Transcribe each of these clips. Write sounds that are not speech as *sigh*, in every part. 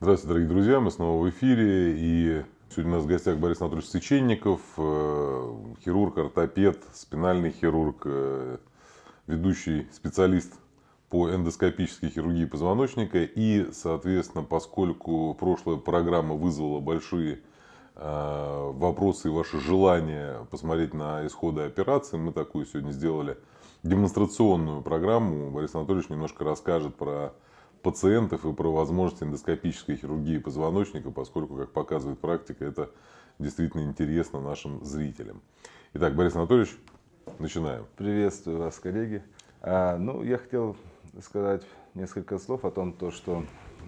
Здравствуйте, дорогие друзья, мы снова в эфире. И сегодня у нас в гостях Борис Анатольевич Сыченников, э, хирург, ортопед, спинальный хирург, э, ведущий специалист по эндоскопической хирургии позвоночника. И, соответственно, поскольку прошлая программа вызвала большие э, вопросы и ваше желание посмотреть на исходы операции, мы такую сегодня сделали демонстрационную программу. Борис Анатольевич немножко расскажет про пациентов и про возможности эндоскопической хирургии позвоночника, поскольку, как показывает практика, это действительно интересно нашим зрителям. Итак, Борис Анатольевич, начинаем. Приветствую вас, коллеги. А, ну, я хотел сказать несколько слов о том, то, что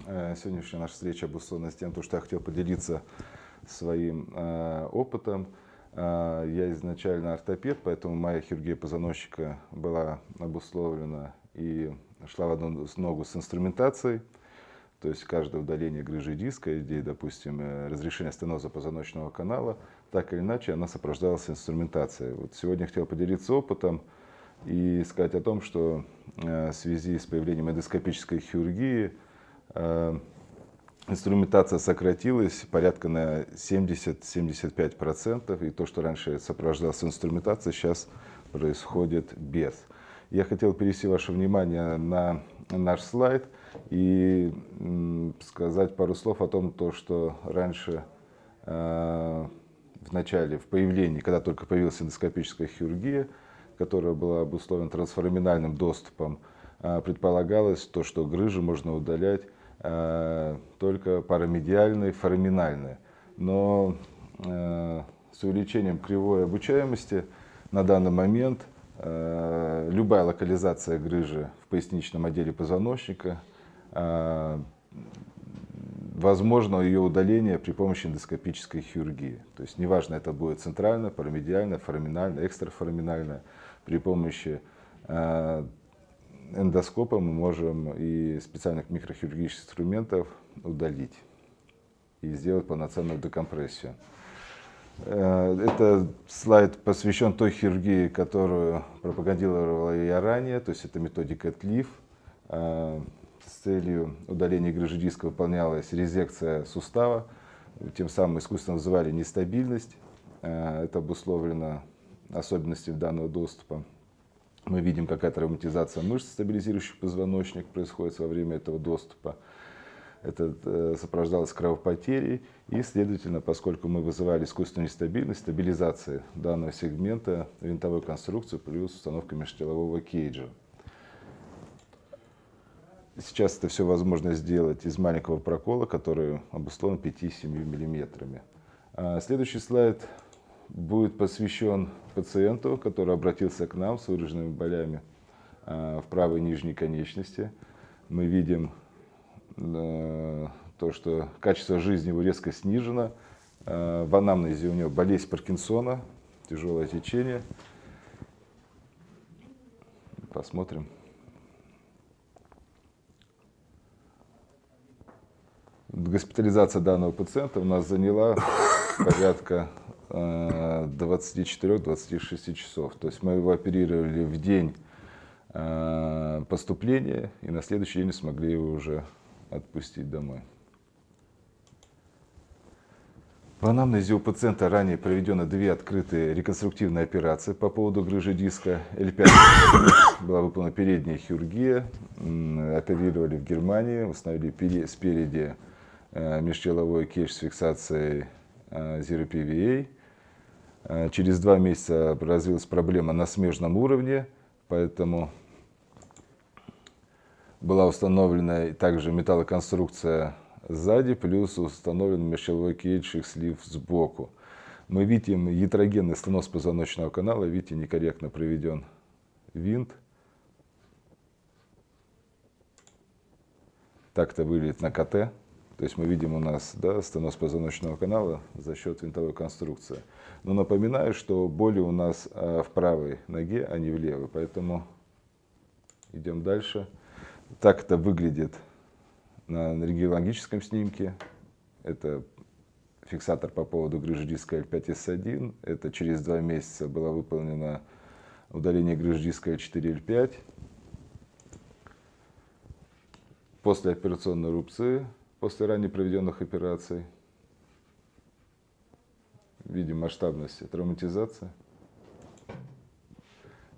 э, сегодняшняя наша встреча обусловлена с тем, то, что я хотел поделиться своим э, опытом. Э, я изначально ортопед, поэтому моя хирургия позвоночника была обусловлена и шла в одну ногу с инструментацией, то есть каждое удаление грыжи диска или, допустим, э, разрешение стеноза позвоночного канала, так или иначе она сопровождалась инструментацией. Вот сегодня я хотел поделиться опытом и сказать о том, что э, в связи с появлением эндоскопической хирургии э, инструментация сократилась порядка на 70-75%, и то, что раньше сопровождалось инструментацией, сейчас происходит без. Я хотел перевести ваше внимание на наш слайд и сказать пару слов о том, то, что раньше э, в начале, в появлении, когда только появилась эндоскопическая хирургия, которая была обусловлена трансформинальным доступом, э, предполагалось то, что грыжи можно удалять э, только парамедиальные, фораминальные. Но с увеличением кривой обучаемости на данный момент Э, любая локализация грыжи в поясничном отделе позвоночника, э, возможно ее удаление при помощи эндоскопической хирургии. То есть неважно, это будет центрально, парамедиально, фораминально, экстрафораминально, при помощи э, эндоскопа мы можем и специальных микрохирургических инструментов удалить и сделать полноценную декомпрессию. Э, это слайд посвящен той хирургии, которую пропагандировала я ранее, то есть это методика ТЛИФ. Э, с целью удаления грыжи диска выполнялась резекция сустава, тем самым искусственно вызывали нестабильность. Э, это обусловлено особенностями данного доступа. Мы видим, какая травматизация мышц, стабилизирующих позвоночник, происходит во время этого доступа это э, сопровождалось кровопотерей, и, следовательно, поскольку мы вызывали искусственную нестабильность, стабилизация данного сегмента винтовой конструкции плюс установка межтелового кейджа. Сейчас это все возможно сделать из маленького прокола, который обусловлен 5-7 миллиметрами. А следующий слайд будет посвящен пациенту, который обратился к нам с выраженными болями а, в правой нижней конечности. Мы видим Э, то, что качество жизни его резко снижено. Э, в анамнезе у него болезнь Паркинсона, тяжелое течение. Посмотрим. Госпитализация данного пациента у нас заняла *laughs* порядка 24-26 э, часов. То есть мы его оперировали в день поступления и на следующий день смогли его уже отпустить домой. По анамнезе у пациента ранее проведены две открытые реконструктивные операции по поводу грыжи диска L5. Была выполнена передняя хирургия, оперировали в Германии, установили спереди э, межчеловой кейдж с фиксацией э, ZeroPVA. Э, через два месяца развилась проблема на смежном уровне, поэтому была установлена также металлоконструкция сзади, плюс установлен мешаловой кейджик слив сбоку. Мы видим ятрогенный стенос позвоночного канала, видите, некорректно проведен винт. Так это выглядит на КТ. То есть мы видим у нас да, стенос позвоночного канала за счет винтовой конструкции. Но напоминаю, что боли у нас а, в правой ноге, а не в левой. Поэтому идем дальше так это выглядит на рентгенологическом снимке. Это фиксатор по поводу грыжи диска L5S1. Это через два месяца было выполнено удаление грыжи диска L4-L5. После операционной рубцы, после ранее проведенных операций. Видим масштабность травматизация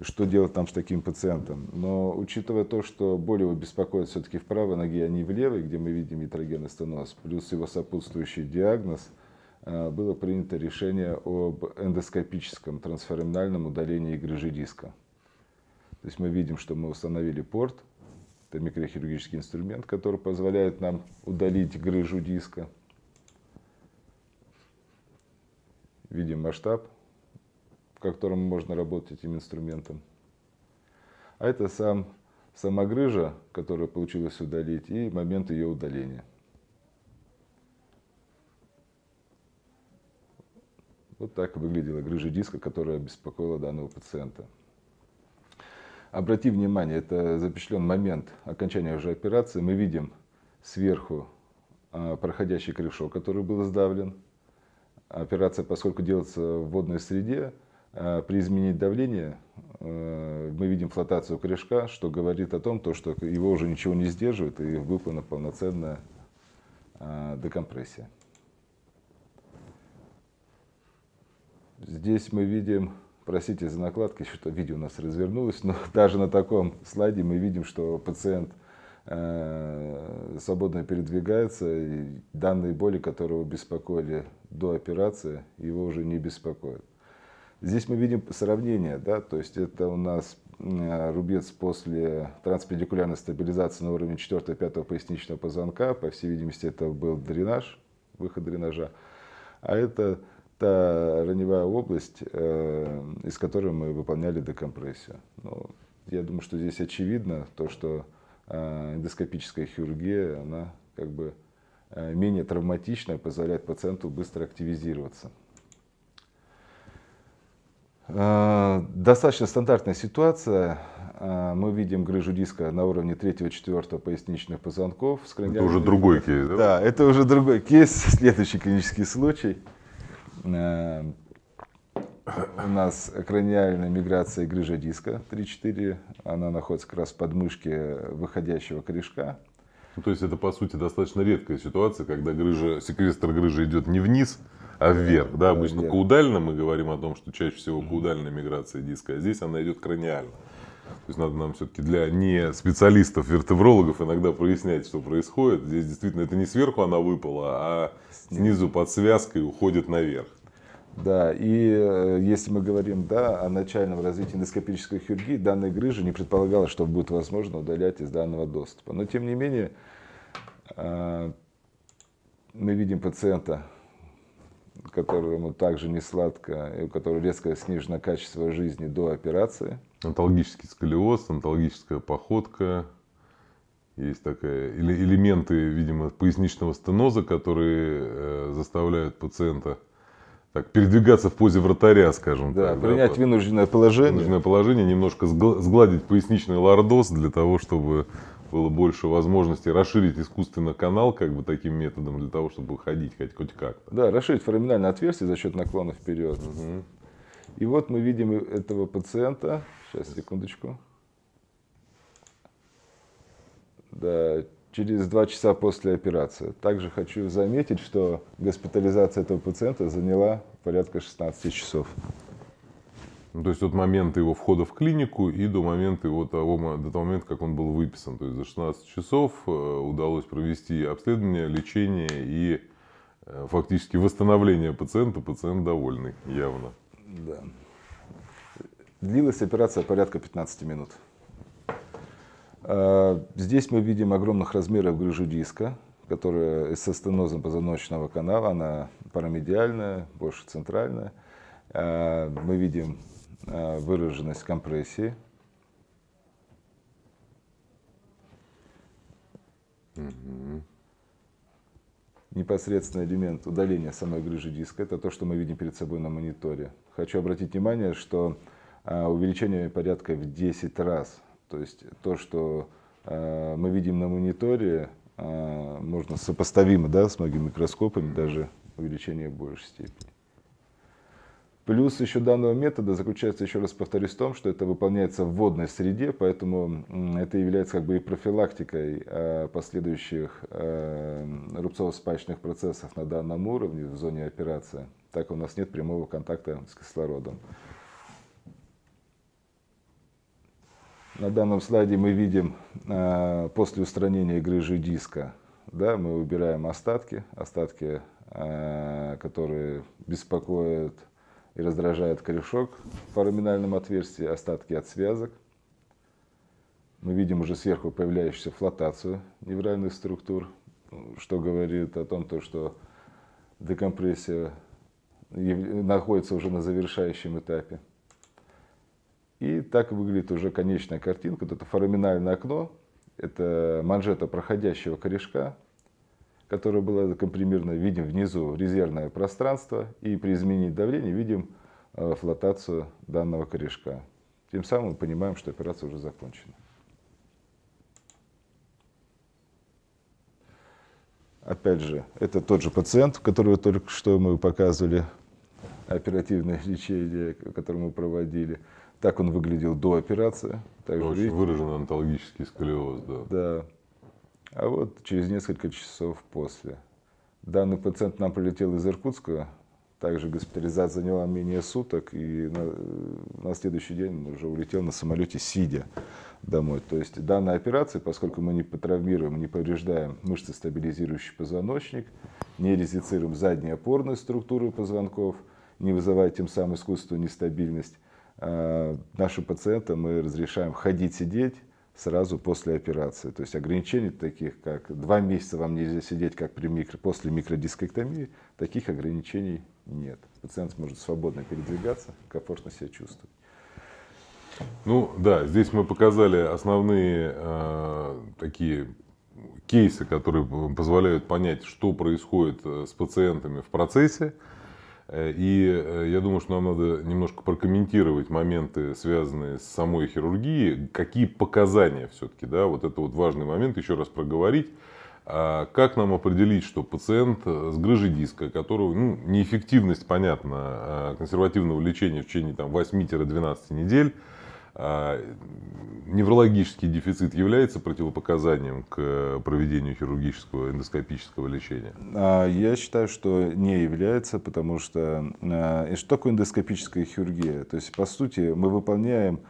что делать там с таким пациентом. Но учитывая то, что боль его беспокоит все-таки в правой ноге, а не в левой, где мы видим ятрогенный стеноз, плюс его сопутствующий диагноз, э, было принято решение об эндоскопическом трансфереминальном удалении грыжи диска. То есть мы видим, что мы установили порт, это микрохирургический инструмент, который позволяет нам удалить грыжу диска. Видим масштаб, котором можно работать этим инструментом. А это сам, сама грыжа, которую получилось удалить, и момент ее удаления. Вот так выглядела грыжа диска, которая беспокоила данного пациента. Обрати внимание, это запечатлен момент окончания уже операции. Мы видим сверху а, проходящий крышок, который был сдавлен. Операция, поскольку делается в водной среде, Э, при изменении давления э, мы видим флотацию корешка, что говорит о том, то, что его уже ничего не сдерживает и выполнена полноценная э, декомпрессия. Здесь мы видим, простите за накладки, что видео у нас развернулось, но *laughs* даже на таком слайде мы видим, что пациент свободно передвигается, и данные боли, которые его беспокоили до операции, его уже не беспокоят. Здесь мы видим сравнение, да, то есть это у нас рубец после транспедикулярной стабилизации на уровне 4-5 поясничного позвонка, по всей видимости, это был дренаж, выход дренажа, а это та раневая область, э, из которой мы выполняли декомпрессию. Ну, я думаю, что здесь очевидно то, что э, эндоскопическая хирургия, она как бы э, менее травматичная, позволяет пациенту быстро активизироваться. Э, достаточно стандартная ситуация. Э, мы видим грыжу диска на уровне 3-4 поясничных позвонков. С это уже другой кейс, да? Да, это уже другой кейс, *laughs* следующий клинический случай. Э, у нас краниальная миграция и грыжа диска 3-4. Она находится как раз в подмышке выходящего корешка. Ну, то есть это, по сути, достаточно редкая ситуация, когда грыжа, секвестр грыжи идет не вниз, а вверх. Да, обычно вверх. каудально мы говорим о том, что чаще всего каудальная миграция диска, а здесь она идет краниально. То есть надо нам все-таки для не специалистов, вертеврологов иногда прояснять, что происходит. Здесь действительно это не сверху она выпала, а снизу под связкой уходит наверх. Да, и э, если мы говорим да, о начальном развитии эндоскопической хирургии, данной грыжи не предполагалось, что будет возможно удалять из данного доступа. Но тем не менее, э, мы видим пациента которому также не сладко, и у которого резко снижено качество жизни до операции. Онтологический сколиоз, онтологическая походка. Есть такая или элементы, видимо, поясничного стеноза, которые э, заставляют пациента так, передвигаться в позе вратаря, скажем да, так. Принять да, вынужденное положение. Вынужденное положение, немножко сгладить поясничный лордоз для того, чтобы было больше возможностей расширить искусственно канал как бы таким методом для того, чтобы ходить хоть, хоть как-то. Да, расширить фораминальное отверстие за счет наклона вперед. Угу. И вот мы видим этого пациента. Сейчас, секундочку. Да, через два часа после операции. Также хочу заметить, что госпитализация этого пациента заняла порядка 16 часов. Ну, то есть от момента его входа в клинику и до момента его того, до того момента, как он был выписан. То есть за 16 часов э, удалось провести обследование, лечение и э, фактически восстановление пациента. Пациент довольный, явно. Да. Длилась операция порядка 15 минут. Э, здесь мы видим огромных размеров грыжу диска, которая с стенозом позвоночного канала, она парамедиальная, больше центральная. Мы видим Э, выраженность компрессии. Угу. Непосредственно элемент удаления самой грыжи диска, это то, что мы видим перед собой на мониторе. Хочу обратить внимание, что э, увеличение порядка в 10 раз, то есть то, что э, мы видим на мониторе, можно сопоставимо да, с многими микроскопами, даже увеличение в большей степени. Плюс еще данного метода заключается, еще раз повторюсь, в том, что это выполняется в водной среде, поэтому это является как бы и профилактикой а, последующих а, рубцово-спачных процессов на данном уровне в зоне операции. Так у нас нет прямого контакта с кислородом. На данном слайде мы видим а, после устранения грыжи диска, да, мы убираем остатки, остатки, которые беспокоят и раздражает корешок в фораминальном отверстии, остатки от связок. Мы видим уже сверху появляющуюся флотацию невральных структур, что говорит о том, то, что декомпрессия находится уже на завершающем этапе. И так выглядит уже конечная картинка. Вот это фораминальное окно, это манжета проходящего корешка, которая была компримирована, видим внизу резервное пространство, и при изменении давления видим э, флотацию данного корешка. Тем самым мы понимаем, что операция уже закончена. Опять же, это тот же пациент, которого только что мы показывали, оперативное *laughs* лечение, которое мы проводили. Так он выглядел до операции. Также ну, Очень видите, выражен онтологический сколиоз, да. Да, а вот через несколько часов после. Данный пациент нам прилетел из Иркутска, также госпитализация заняла менее суток, и на, на следующий день он уже улетел на самолете, сидя домой. То есть данная операция, поскольку мы не потравмируем, не повреждаем мышцы, стабилизирующие позвоночник, не резицируем задние опорные структуры позвонков, не вызывая тем самым искусственную нестабильность, а, нашего пациента мы разрешаем ходить, сидеть, сразу после операции. То есть ограничений таких, как два месяца вам нельзя сидеть как при микро, после микродискоктомии, таких ограничений нет. Пациент сможет свободно передвигаться, комфортно себя чувствовать. Ну да, здесь мы показали основные э, такие кейсы, которые позволяют понять, что происходит э, с пациентами в процессе. Э, и э, я думаю, что нам надо немножко прокомментировать моменты, связанные с самой хирургией, какие показания все-таки, да, вот это вот важный момент, еще раз проговорить. А как нам определить, что пациент с грыжей диска, которого ну, неэффективность, понятно, а, консервативного лечения в течение там, 8-12 недель, а, неврологический дефицит является противопоказанием к проведению хирургического эндоскопического лечения? А, я считаю, что не является, потому что... А, что такое эндоскопическая хирургия? То есть, по сути, мы выполняем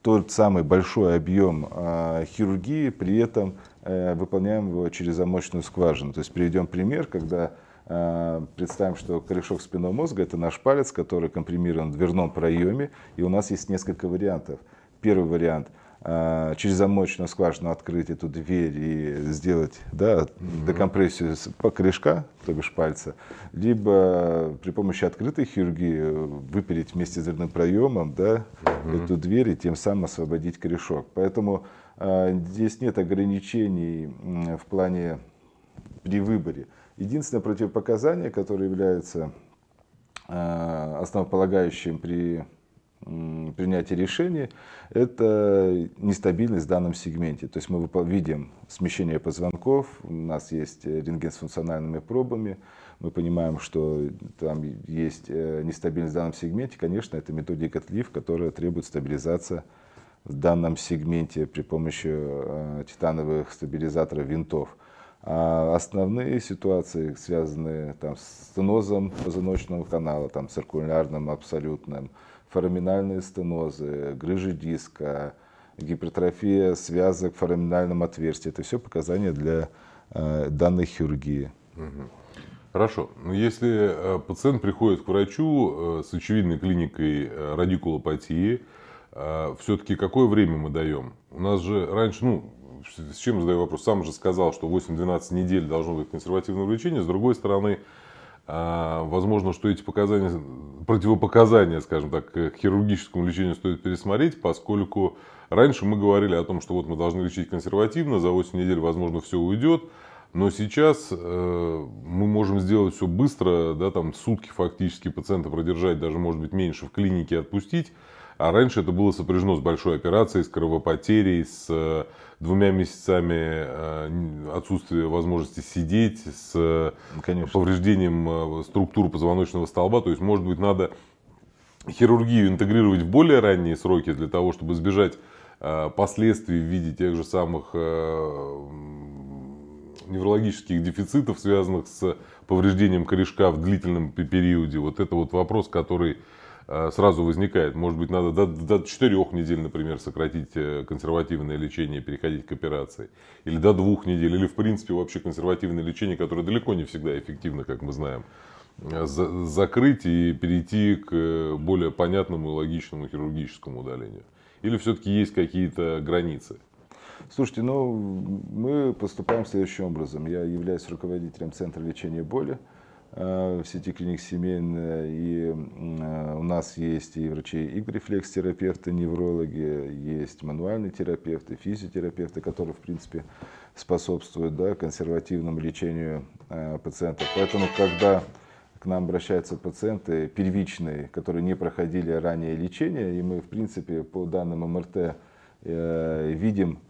тот самый большой объем хирургии, при этом э, выполняем его через замочную скважину. То есть, приведем пример, когда Представим, что корешок спинного мозга – это наш палец, который компримирован в дверном проеме, и у нас есть несколько вариантов – первый вариант э, – через замочную скважину открыть эту дверь и сделать да, mm-hmm. декомпрессию покрышка, то бишь пальца, либо при помощи открытой хирургии выпереть вместе с дверным проемом да, mm эту дверь и тем самым освободить корешок. Поэтому э, здесь нет ограничений в плане при выборе. Единственное противопоказание, которое является э, основополагающим при принятия решений, это нестабильность в данном сегменте. То есть мы видим смещение позвонков, у нас есть э, рентген с функциональными пробами, мы понимаем, что там есть э, нестабильность в данном сегменте, конечно, это методика отлив, которая требует стабилизации в данном сегменте при помощи э, титановых стабилизаторов винтов. А основные ситуации связаны там, с стенозом позвоночного канала, там, циркулярным абсолютным, фораминальные стенозы, грыжи диска, гипертрофия связок в фораминальном отверстии. Это все показания для э, данной хирургии. Хорошо. Но ну, Если э, пациент приходит к врачу э, с очевидной клиникой э, радикулопатии, все-таки какое время мы даем? У нас же раньше, ну, с чем задаю вопрос, сам же сказал, что 8-12 недель должно быть консервативное лечение. С другой стороны, а, возможно, что эти показания, противопоказания, скажем так, к хирургическому лечению стоит пересмотреть, поскольку раньше мы говорили о том, что вот мы должны лечить консервативно, за 8 недель, возможно, все уйдет, но сейчас э, мы можем сделать все быстро, да, там сутки фактически пациента продержать, даже, может быть, меньше в клинике отпустить, а раньше это было сопряжено с большой операцией, с кровопотерей, с э, двумя месяцами э, отсутствия возможности сидеть, с э, ну, Конечно. повреждением структур позвоночного столба. То есть, может быть, надо хирургию интегрировать в более ранние сроки для того, чтобы избежать последствий в виде тех же самых неврологических дефицитов, связанных с повреждением корешка в длительном периоде. Вот это вот вопрос, который Э, сразу возникает. Может быть, надо до, до 4 недель, например, сократить э, консервативное лечение, переходить к операции. Или до 2 недель, или в принципе вообще консервативное лечение, которое далеко не всегда эффективно, как мы знаем, э, за, закрыть и перейти к более понятному и логичному хирургическому удалению. Или все-таки есть какие-то границы? Слушайте, ну мы поступаем следующим образом. Я являюсь руководителем Центра лечения боли. Э, в сети клиник семейная, и э, у нас есть и врачи, и рефлекс-терапевты, неврологи, есть мануальные терапевты, физиотерапевты, которые, в принципе, способствуют да, консервативному лечению э, пациентов. Поэтому, когда к нам обращаются пациенты первичные, которые не проходили ранее лечение, и мы, в принципе, по данным МРТ видим,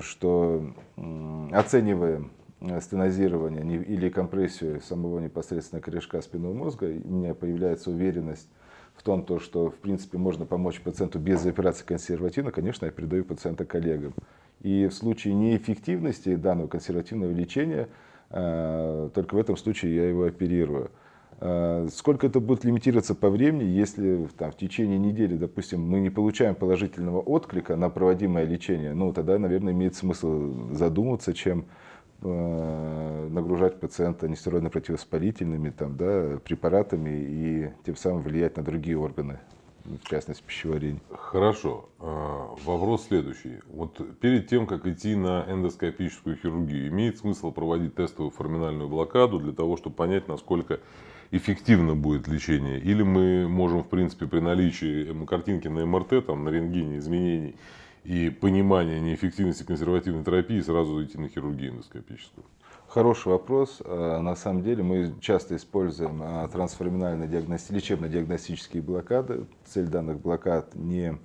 что оцениваем Э, стенозирование или компрессию самого непосредственно корешка спинного мозга, у меня появляется уверенность в том, то, что в принципе можно помочь пациенту без операции консервативно, конечно, я передаю пациента коллегам. И в случае неэффективности данного консервативного лечения, э, только в этом случае я его оперирую. Э, сколько это будет лимитироваться по времени, если там, в течение недели, допустим, мы не получаем положительного отклика на проводимое лечение, ну тогда, наверное, имеет смысл задуматься, чем Э, нагружать пациента нестероидно-противовоспалительными там, да, препаратами и тем самым влиять на другие органы, в частности пищеварение. Хорошо. Э, вопрос следующий. Вот перед тем, как идти на эндоскопическую хирургию, имеет смысл проводить тестовую форминальную блокаду для того, чтобы понять, насколько эффективно будет лечение? Или мы можем, в принципе, при наличии картинки на МРТ, там, на рентгене изменений, и понимание неэффективности консервативной терапии сразу идти на хирургию эндоскопическую? Хороший вопрос. А, на самом деле мы часто используем а, трансформинальные диагности... лечебно-диагностические блокады. Цель данных блокад не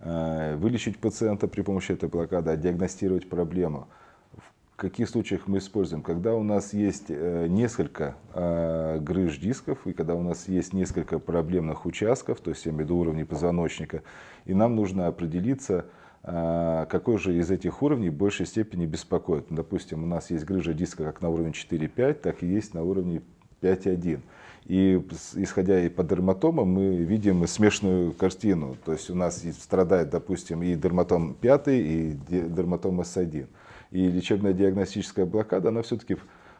а, вылечить пациента при помощи этой блокады, а диагностировать проблему. В каких случаях мы используем? Когда у нас есть э, несколько грыж дисков и когда у нас есть несколько проблемных участков, то есть я имею в виду уровней позвоночника, и нам нужно определиться, а, какой же из этих уровней в большей степени беспокоит. Ну, допустим, у нас есть грыжа диска как на уровне 4-5, так и есть на уровне 5-1. И исходя и по дерматомам, мы видим смешанную картину. То есть у нас страдает, допустим, и дерматом 5, и дерматом S1. И лечебная диагностическая блокада, она все-таки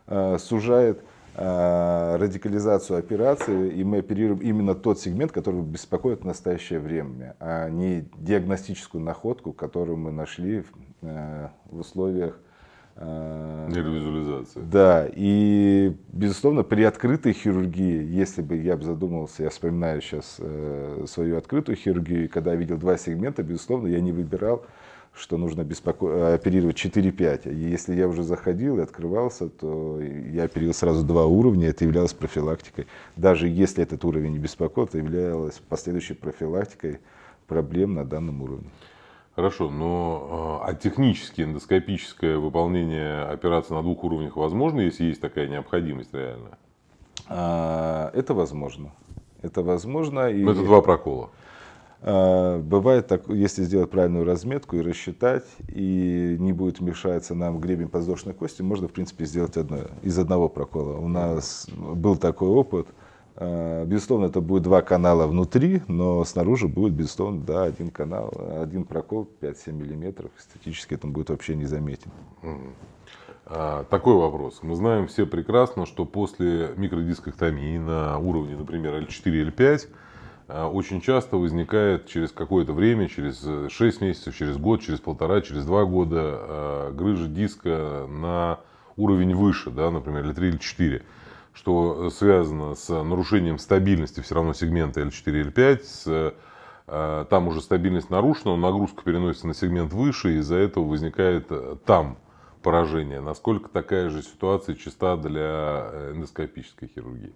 а, сужает Э, радикализацию операции, и мы оперируем именно тот сегмент, который беспокоит в настоящее время, а не диагностическую находку, которую мы нашли в э, условиях э, Нейровизуализации. Да, и, безусловно, при открытой хирургии, если бы я бы задумался, я вспоминаю сейчас свою открытую хирургию, когда я видел два сегмента, безусловно, я не выбирал что нужно беспоко... Э, оперировать 4-5. Если я уже заходил и открывался, то я оперил сразу два уровня, это являлось профилактикой. Даже если этот уровень не беспокоит, это являлось последующей профилактикой проблем на данном уровне. Хорошо, но э, а технически эндоскопическое выполнение операции на двух уровнях возможно, если есть такая необходимость реально? А, это возможно. Это возможно. Но это два прокола. А, бывает так, если сделать правильную разметку и рассчитать, и не будет мешаться нам гребень подвздошной кости, можно, в принципе, сделать одно, из одного прокола. У нас был такой опыт. А, безусловно, это будет два канала внутри, но снаружи будет, безусловно, да, один канал, один прокол 5-7 миллиметров. Эстетически это будет вообще незаметен. А, такой вопрос. Мы знаем все прекрасно, что после микродискоктомии на уровне, например, L4, L5 а очень часто возникает через какое-то время, через 6 э, месяцев, через год, через полтора, через два года а, грыжа диска на уровень выше, да, например, l 3 или l 4 что связано с нарушением стабильности все равно сегмента L4 L5, с, а, там уже стабильность нарушена, нагрузка переносится на сегмент выше, и из-за этого возникает э, там поражение. Насколько такая же ситуация чиста для э, эндоскопической хирургии?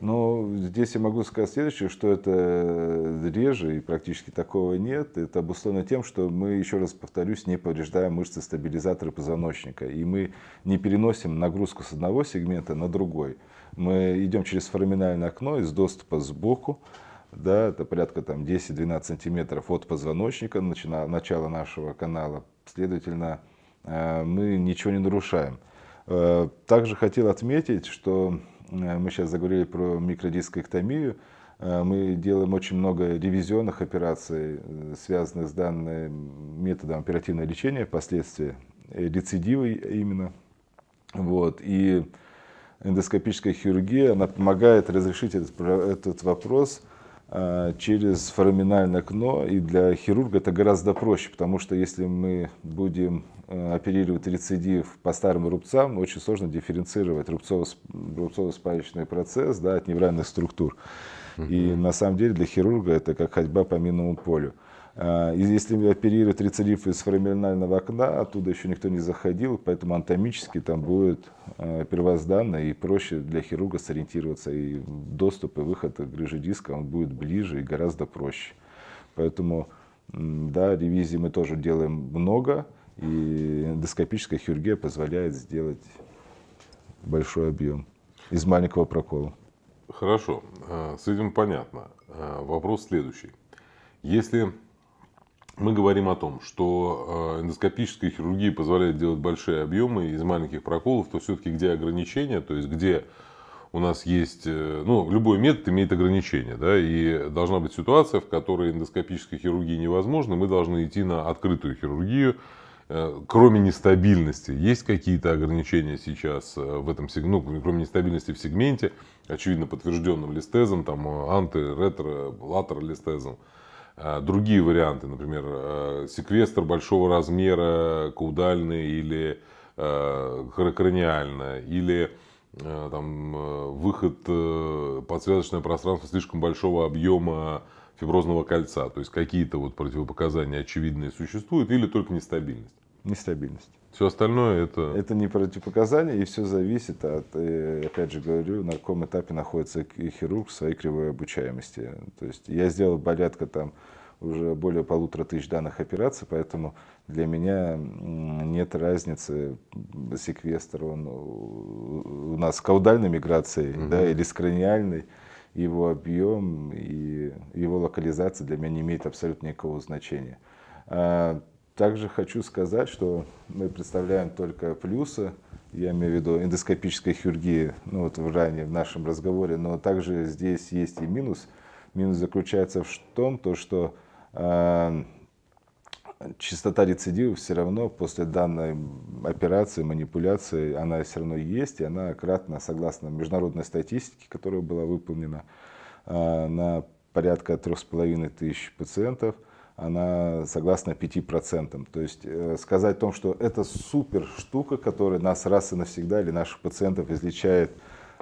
Но здесь я могу сказать следующее, что это э, реже и практически такого нет. Это обусловлено тем, что мы, еще раз повторюсь, не повреждаем мышцы стабилизатора позвоночника. И мы не переносим нагрузку с одного сегмента на другой. Мы идем через форминальное окно из доступа сбоку. Да, это порядка там, 10-12 сантиметров от позвоночника, начина, начала нашего канала. Следовательно, э, мы ничего не нарушаем. Э, также хотел отметить, что Э, мы сейчас заговорили про микродискоктомию, э, мы делаем очень много ревизионных операций, э, связанных с данным методом оперативного лечения последствия рецидива именно. Вот. И эндоскопическая хирургия, она помогает разрешить этот, этот вопрос – Э, через фораминальное окно, и для хирурга это гораздо проще, потому что если мы будем э, оперировать рецидив по старым рубцам, очень сложно дифференцировать рубцово-спаечный процесс да, от невральных структур. И на самом деле для хирурга это как ходьба по минному полю. А, если оперирует рецидив из фраминального окна, оттуда еще никто не заходил, поэтому анатомически там будет а, первозданно и проще для хирурга сориентироваться. И доступ и выход к грыже диска он будет ближе и гораздо проще. Поэтому да, ревизии мы тоже делаем много, и эндоскопическая хирургия позволяет сделать большой объем из маленького прокола. Хорошо, а, с этим понятно. Вопрос следующий. Если мы говорим о том, что э, эндоскопическая хирургия позволяет делать большие объемы из маленьких проколов, то все-таки где ограничения, то есть где у нас есть, э, ну, любой метод имеет ограничения, да, и должна быть ситуация, в которой эндоскопическая хирургия невозможна, мы должны идти на открытую хирургию, э, кроме нестабильности, есть какие-то ограничения сейчас в этом сегменте, ну, кроме нестабильности в сегменте, очевидно подтвержденным листезом, там, анти-ретро-латеро листезом, а, другие варианты, например, э, секвестр большого размера, каудальный или э, краниально, или э, там, выход подсвязочное пространство слишком большого объема фиброзного кольца, то есть какие-то вот противопоказания очевидные существуют или только нестабильность нестабильность. Все остальное это... Это не противопоказание, и все зависит от, э, опять же говорю, на каком этапе находится хирург в своей кривой обучаемости. То есть я сделал порядка там уже более полутора тысяч данных операций, поэтому для меня нет разницы, секвестр он у нас с каудальной миграцией угу. да, или с краниальной, его объем и его локализация для меня не имеет абсолютно никакого значения а, также хочу сказать, что мы представляем только плюсы, я имею в виду эндоскопической хирургии, ну вот в ранее в нашем разговоре, но также здесь есть и минус. Минус заключается в том, то, что э, частота рецидивов все равно после данной операции, манипуляции, она все равно есть, и она кратно, согласно международной статистике, которая была выполнена, э, на порядка трех с половиной тысяч пациентов – она согласна 5%. То есть э, сказать о том, что это супер штука, которая нас раз и навсегда или наших пациентов излечает,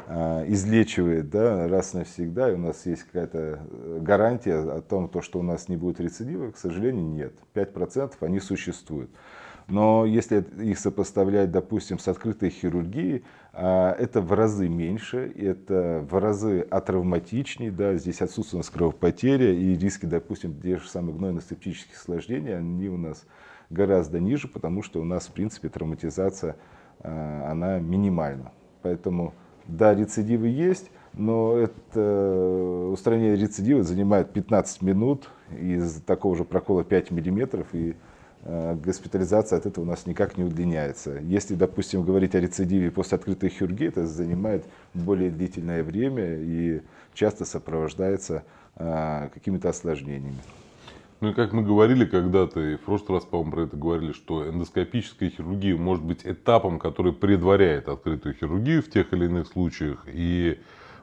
э, излечивает да, раз и навсегда, и у нас есть какая-то э, гарантия о том, то, что у нас не будет рецидива, к сожалению, нет. 5% они существуют. Но если их сопоставлять, допустим, с открытой хирургией, а, это в разы меньше, это в разы атравматичнее, да, здесь отсутствует кровопотеря и риски, допустим, тех же самых гнойно-септических осложнений, они у нас гораздо ниже, потому что у нас, в принципе, травматизация, а, она минимальна. Поэтому, да, рецидивы есть, но это э, устранение рецидива занимает 15 минут из такого же прокола 5 миллиметров, и Э, госпитализация от этого у нас никак не удлиняется. Если, допустим, говорить о рецидиве после открытой хирургии, это занимает более длительное время и часто сопровождается э, какими-то осложнениями. Ну и как мы говорили когда-то, и в прошлый раз, по-моему, про это говорили, что эндоскопическая хирургия может быть этапом, который предваряет открытую хирургию в тех или иных случаях и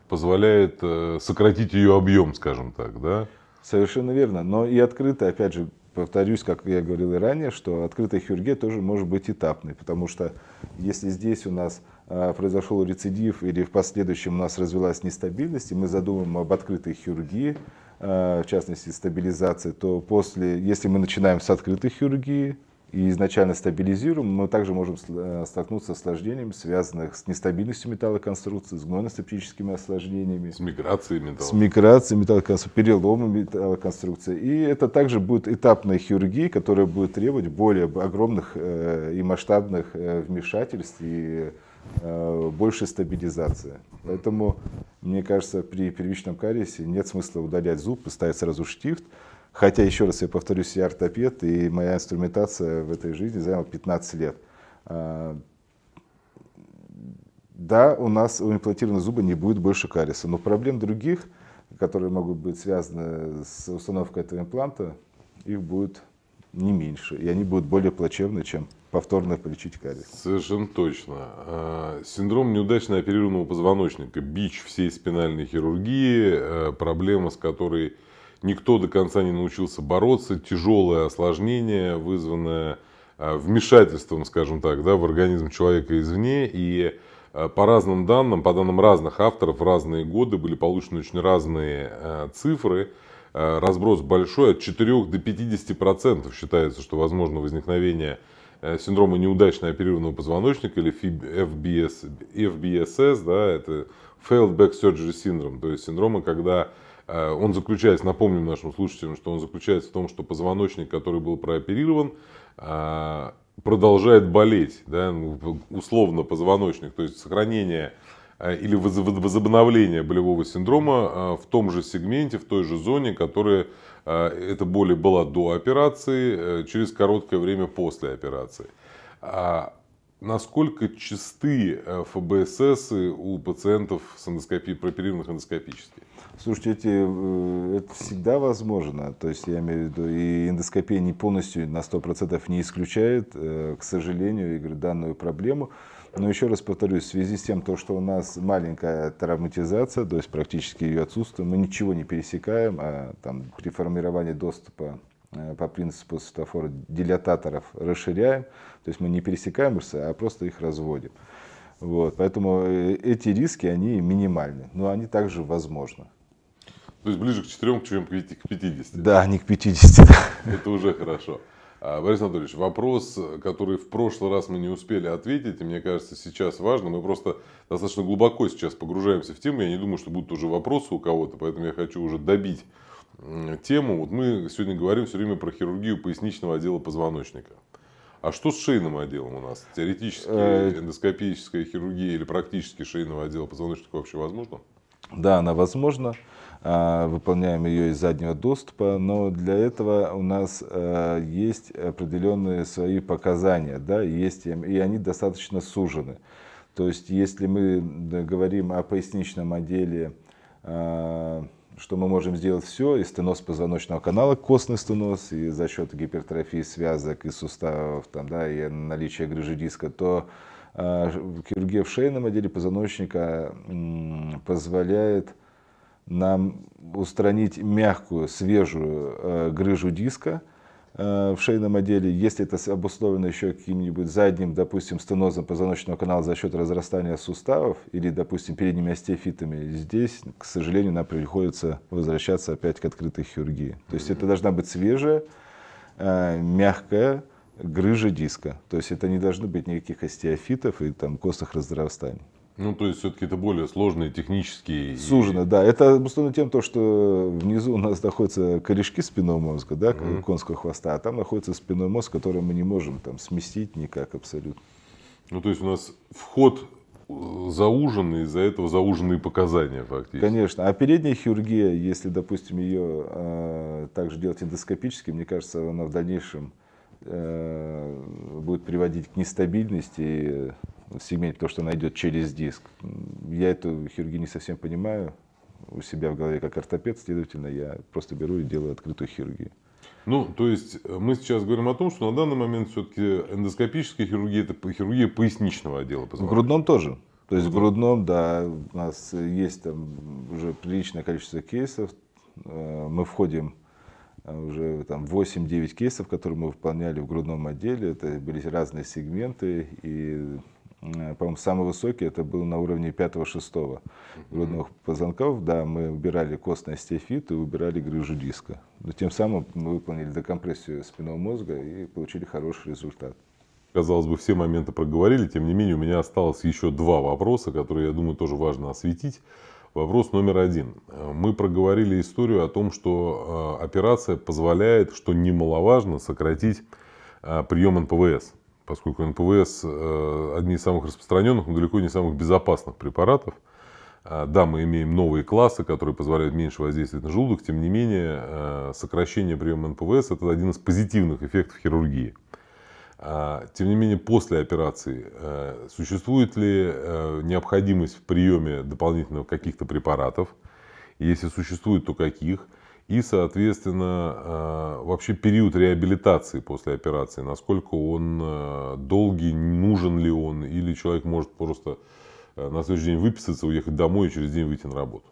позволяет э, сократить ее объем, скажем так, да? Совершенно верно. Но и открытая, опять же, повторюсь, как я говорил и ранее, что открытая хирургия тоже может быть этапной, потому что если здесь у нас а, произошел рецидив или в последующем у нас развилась нестабильность, и мы задумываем об открытой хирургии, а, в частности стабилизации, то после, если мы начинаем с открытой хирургии, и изначально стабилизируем, мы также можем э, столкнуться с осложнениями, связанных с нестабильностью металлоконструкции, с гнойно-септическими осложнениями. С миграцией металлоконструкции. С миграцией металлоконструкции, переломом металлоконструкции. И это также будет этапная хирургия, которая будет требовать более огромных э, и масштабных э, вмешательств и больше стабилизации. Поэтому, мне кажется, при первичном кариесе нет смысла удалять зуб и ставить сразу штифт. Хотя, еще раз я повторюсь, я ортопед, и моя инструментация в этой жизни заняла 15 лет. А, да, у нас у имплантированных зуба не будет больше кариеса, но проблем других, которые могут быть связаны с установкой этого импланта, их будет не меньше, и они будут более плачевны, чем повторно полечить кариес. Совершенно точно. А, синдром неудачно оперированного позвоночника, бич всей спинальной хирургии, а, проблема с которой никто до конца не научился бороться, тяжелое осложнение, вызванное а, вмешательством, скажем так, да, в организм человека извне. И а, по разным данным, по данным разных авторов, в разные годы были получены очень разные а, цифры. Разброс большой, от 4 до 50 процентов считается, что возможно возникновение синдрома неудачно оперированного позвоночника или FBS, FBSS, да, это Failed Back Surgery Syndrome, то есть синдрома, когда Э, он заключается, напомним нашим слушателям, что он заключается в том, что позвоночник, который был прооперирован, э, продолжает болеть, да, ну, условно позвоночник, то есть сохранение э, или возобновление болевого синдрома в том же сегменте, в той же зоне, которая эта боль была до операции, через короткое время после операции. А насколько чисты ФБСС у пациентов с эндоскопией, прооперированных эндоскопически? Слушайте, эти, э, это всегда возможно. То есть я имею в виду, и эндоскопия не полностью на 100% не исключает, э, к сожалению, игры, данную проблему. Но еще раз повторюсь, в связи с тем, то, что у нас маленькая травматизация, то есть практически ее отсутствие, мы ничего не пересекаем, а там, при формировании доступа э, по принципу светофора дилататоров расширяем, то есть мы не пересекаем РС, а просто их разводим. Вот, поэтому эти риски, они минимальны, но они также возможны. То есть ближе к 4, чем к 50. Да, не к 50. Это уже хорошо. А, Борис Анатольевич, вопрос, который в прошлый раз мы не успели ответить, и мне кажется, сейчас важно. Мы просто достаточно глубоко сейчас погружаемся в тему. Я не думаю, что будут уже вопросы у кого-то, поэтому я хочу уже добить тему. Вот мы сегодня говорим все время про хирургию поясничного отдела позвоночника. А что с шейным отделом у нас? Теоретически э, эндоскопическая хирургия или практически шейного отдела позвоночника вообще возможно? Да, она возможна. А, выполняем ее из заднего доступа, но для этого у нас э, есть определенные свои показания, да, есть, и они достаточно сужены. То есть, если мы говорим о поясничном отделе, а, что мы можем сделать все, и стеноз позвоночного канала, костный стеноз, и за счет гипертрофии связок и суставов, там, да, и наличия грыжи диска, то а, хирургия в шейном отделе позвоночника позволяет нам устранить мягкую, свежую э, грыжу диска э, в шейном отделе, если это обусловлено еще каким-нибудь задним, допустим, стенозом позвоночного канала за счет разрастания суставов или, допустим, передними остеофитами, здесь, к сожалению, нам приходится возвращаться опять к открытой хирургии. То есть это должна быть свежая, э, мягкая грыжа диска. То есть это не должны быть никаких остеофитов и там костных разрастаний. Ну, то есть, все-таки это более сложные технические... Сужено, да. Это обусловлено тем, то, что внизу у нас находятся корешки спинного мозга, да, mm-hmm. конского хвоста, а там находится спинной мозг, который мы не можем там сместить никак абсолютно. Ну, то есть, у нас вход э, зауженный, из-за этого зауженные показания фактически. Конечно. А передняя хирургия, если, допустим, ее э, также делать эндоскопически, мне кажется, она в дальнейшем э, будет приводить к нестабильности сегменте, то, что она идет через диск. Я эту хирургию не совсем понимаю у себя в голове как ортопед, следовательно, я просто беру и делаю открытую хирургию. Ну, то есть э, мы сейчас говорим о том, что на данный момент все-таки эндоскопическая хирургия это хирургия поясничного отдела позвоночника. В грудном тоже. То есть в грудном, да, у нас есть там уже приличное количество кейсов. Э, мы входим э, уже там 8-9 кейсов, которые мы выполняли в грудном отделе. Это были разные сегменты и Э, по-моему, самый высокий, это был на уровне 5-6 грудных позвонков. Да, мы убирали костный остеофит и убирали грыжу диска. Но тем самым мы выполнили декомпрессию спинного мозга и получили хороший результат. Казалось бы, все моменты проговорили, тем не менее у меня осталось еще два вопроса, которые, я думаю, тоже важно осветить. Вопрос номер один. Мы проговорили историю о том, что э, операция позволяет, что немаловажно, сократить э, прием НПВС поскольку НПВС э, одни из самых распространенных, но далеко не самых безопасных препаратов. Э, да, мы имеем новые классы, которые позволяют меньше воздействовать на желудок, тем не менее э, сокращение приема НПВС – это один из позитивных эффектов хирургии. Тем не менее, после операции существует ли необходимость в приеме дополнительных каких-то препаратов? Если существует, то каких? – и, соответственно, э, вообще период реабилитации после операции, насколько он э, долгий, нужен ли он, или человек может просто э, на следующий день выписаться, уехать домой и через день выйти на работу?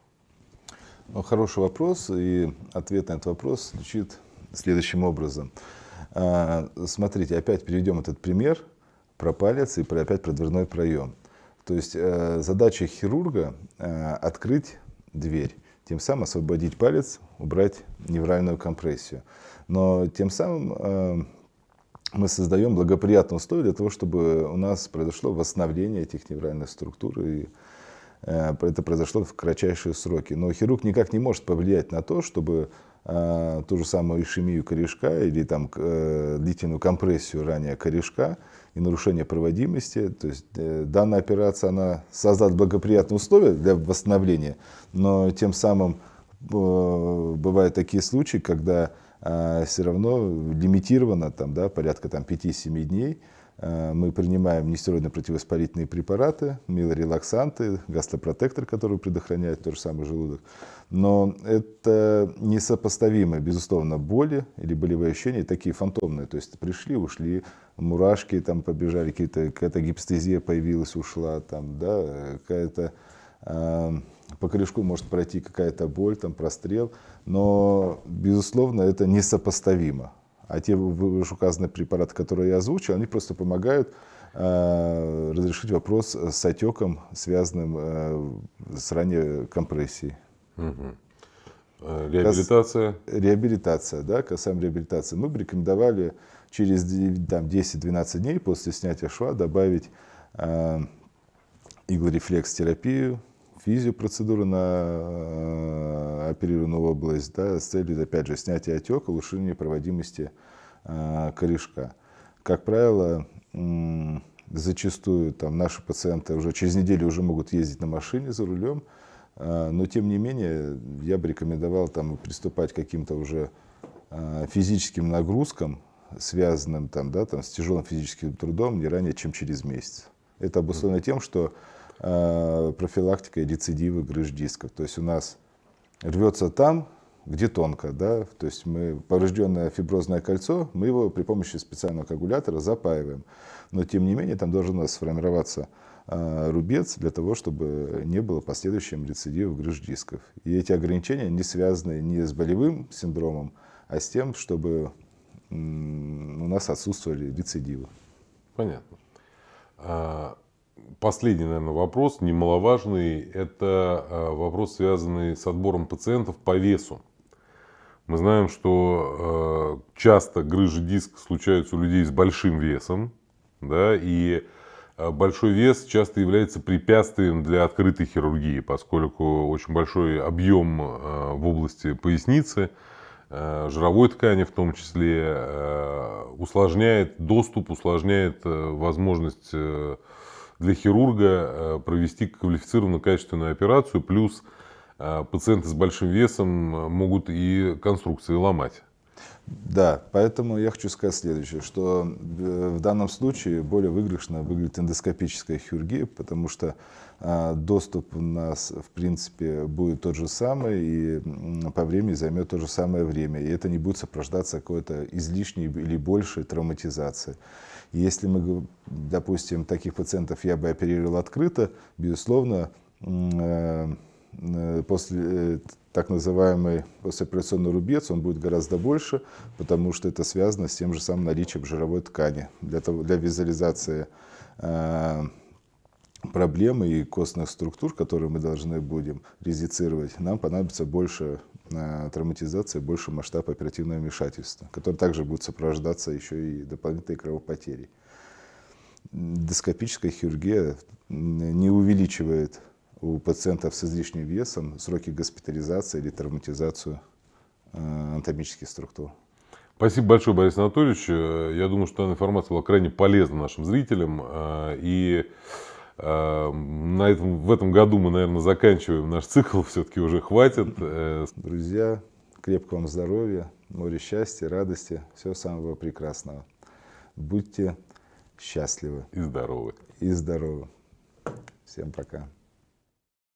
Ну, хороший вопрос, и ответ на этот вопрос звучит следующим образом. Смотрите, опять перейдем этот пример про палец и опять про дверной проем. То есть задача хирурга открыть дверь, тем самым освободить палец убрать невральную компрессию. Но тем самым э, мы создаем благоприятные условия для того, чтобы у нас произошло восстановление этих невральных структур, и э, это произошло в кратчайшие сроки. Но хирург никак не может повлиять на то, чтобы э, ту же самую ишемию корешка или там длительную компрессию ранее корешка и нарушение проводимости. То есть данная операция она создаст благоприятные условия для восстановления, но тем самым Э, бывают такие случаи, когда э, все равно лимитировано, там, да, порядка там, 5-7 дней, э, мы принимаем нестероидно-противовоспалительные препараты, милорелаксанты, гастропротектор, который предохраняет тот же самый желудок. Но это несопоставимые, безусловно, боли или болевые ощущения, такие фантомные. То есть пришли, ушли, мурашки там побежали, какая-то какая гипстезия появилась, ушла, там, да, какая-то по корешку может пройти какая-то боль, там прострел, но, безусловно, это несопоставимо. А те вышеуказанные препараты, которые я озвучил, они просто помогают э, разрешить вопрос с отеком, связанным э, с ранней компрессией. Угу. Реабилитация? Э, Кас... Реабилитация, да, касаем реабилитации. Мы бы рекомендовали через там, 10-12 дней после снятия шва добавить э, иглорефлекс-терапию, физиопроцедуры на э, оперированную область да, с целью, опять же, снятия отека, улучшения проводимости э, корешка. Как правило, зачастую там, наши пациенты уже через неделю уже могут ездить на машине за рулем, э, но тем не менее я бы рекомендовал там, приступать к каким-то уже физическим нагрузкам, связанным там, да, там, с тяжелым физическим трудом не ранее, чем через месяц. Это обусловлено тем, что Э, профилактика рецидива грыж дисков. То есть у нас рвется там, где тонко, да, то есть мы поврежденное фиброзное кольцо, мы его при помощи специального коагулятора запаиваем, но тем не менее там должен у нас сформироваться э, рубец для того, чтобы не было последующим рецидивов грыж дисков. И эти ограничения не связаны не с болевым синдромом, а с тем, чтобы у нас отсутствовали рецидивы. Понятно. А, последний, наверное, вопрос, немаловажный, это э, вопрос, связанный с отбором пациентов по весу. Мы знаем, что э, часто грыжи диск случаются у людей с большим весом, да, и э, большой вес часто является препятствием для открытой хирургии, поскольку очень большой объем в области поясницы, жировой ткани в том числе, усложняет доступ, усложняет возможность для хирурга э, провести квалифицированную качественную операцию, плюс э, пациенты с большим весом э, могут и конструкции ломать. Да, поэтому я хочу сказать следующее, что в данном случае более выигрышно выглядит эндоскопическая хирургия, потому что а, доступ у нас, в принципе, будет тот же самый, и по времени займет то же самое время, и это не будет сопровождаться какой-то излишней или большей травматизацией. Если мы, допустим, таких пациентов я бы оперировал открыто, безусловно, э, э, после э, так называемый послеоперационный рубец, он будет гораздо больше, потому что это связано с тем же самым наличием жировой ткани. Для, того, для визуализации а, проблемы и костных структур, которые мы должны будем резицировать, нам понадобится больше э, травматизации, больше масштаб оперативного вмешательства, который также будет сопровождаться еще и дополнительной кровопотерей. Доскопическая хирургия э, не увеличивает у пациентов с излишним весом сроки госпитализации или травматизацию э, анатомических структур. Спасибо большое, Борис Анатольевич. Я думаю, что эта информация была крайне полезна нашим зрителям. И Эм, на этом, в этом году мы, наверное, заканчиваем наш цикл, *laughs* все-таки уже хватит. Э, Друзья, крепкого вам здоровья, море счастья, радости, всего самого прекрасного. Будьте счастливы. И здоровы. И здоровы. Всем пока.